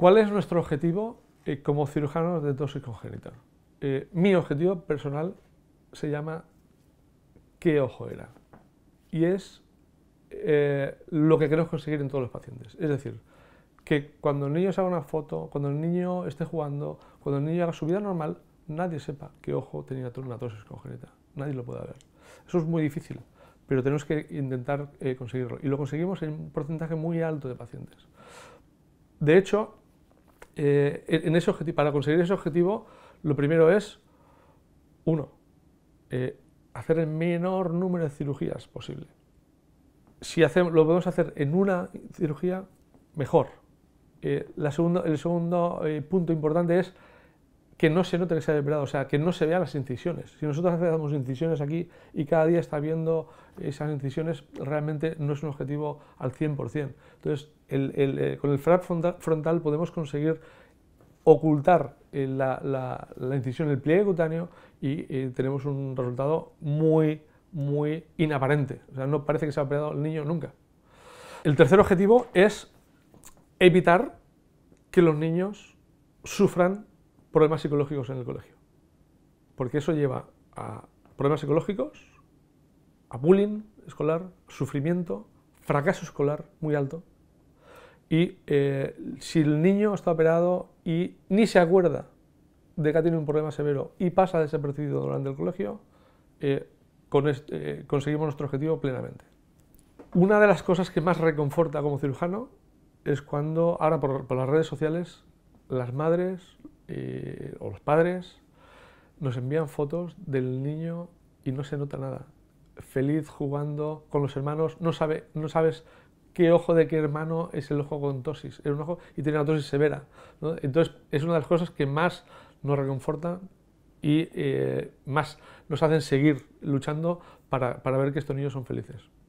¿Cuál es nuestro objetivo eh, como cirujanos de dosis congénita? Eh, mi objetivo personal se llama ¿Qué ojo era? Y es eh, lo que queremos conseguir en todos los pacientes. Es decir, que cuando el niño se haga una foto, cuando el niño esté jugando, cuando el niño haga su vida normal, nadie sepa qué ojo tenía una dosis congénita. Nadie lo pueda ver. Eso es muy difícil, pero tenemos que intentar conseguirlo. Y lo conseguimos en un porcentaje muy alto de pacientes. De hecho, eh, para conseguir ese objetivo, lo primero es, uno, eh, hacer el menor número de cirugías posible. Si hacemos, lo podemos hacer en una cirugía, mejor. Eh, el segundo punto importante es que no se note que se ha operado, o sea, que no se vean las incisiones. Si nosotros hacemos incisiones aquí y cada día está viendo esas incisiones, realmente no es un objetivo al 100%. Entonces, eh, con el FRAP frontal podemos conseguir ocultar eh, la, incisión, el pliegue cutáneo y eh, tenemos un resultado muy, muy inaparente. O sea, no parece que se ha operado el niño nunca. El tercer objetivo es evitar que los niños sufran problemas psicológicos en el colegio. Porque eso lleva a problemas psicológicos, a bullying escolar, sufrimiento, fracaso escolar muy alto. Y eh, si el niño está operado y ni se acuerda de que ha tenido un problema severo y pasa desapercibido durante el colegio, eh, con eh, conseguimos nuestro objetivo plenamente. Una de las cosas que más reconforta como cirujano es cuando ahora por, por las redes sociales las madres, eh, o los padres nos envían fotos del niño y no se nota nada. Feliz jugando con los hermanos, no, sabe, no sabes qué ojo de qué hermano es el ojo con tosis. es un ojo y tiene una tosis severa. Entonces, es una de las cosas que más nos reconfortan y eh, más nos hacen seguir luchando para ver que estos niños son felices.